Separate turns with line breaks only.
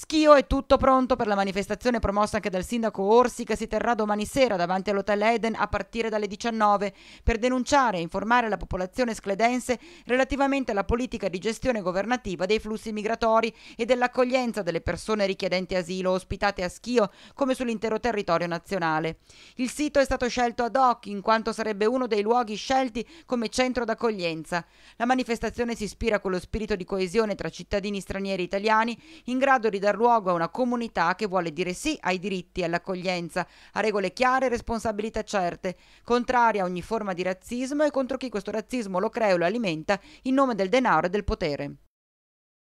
Schio è tutto pronto per la manifestazione promossa anche dal sindaco Orsi che si terrà domani sera davanti all'Hotel Eden a partire dalle 19 per denunciare e informare la popolazione scledense relativamente alla politica di gestione governativa dei flussi migratori e dell'accoglienza delle persone richiedenti asilo ospitate a Schio come sull'intero territorio nazionale. Il sito è stato scelto ad hoc in quanto sarebbe uno dei luoghi scelti come centro d'accoglienza. La manifestazione si ispira a quello spirito di coesione tra cittadini stranieri e italiani in grado di dare dar luogo a una comunità che vuole dire sì ai diritti, all'accoglienza, a regole chiare e responsabilità certe, contraria a ogni forma di razzismo e contro chi questo razzismo lo crea e lo alimenta in nome del denaro e del potere.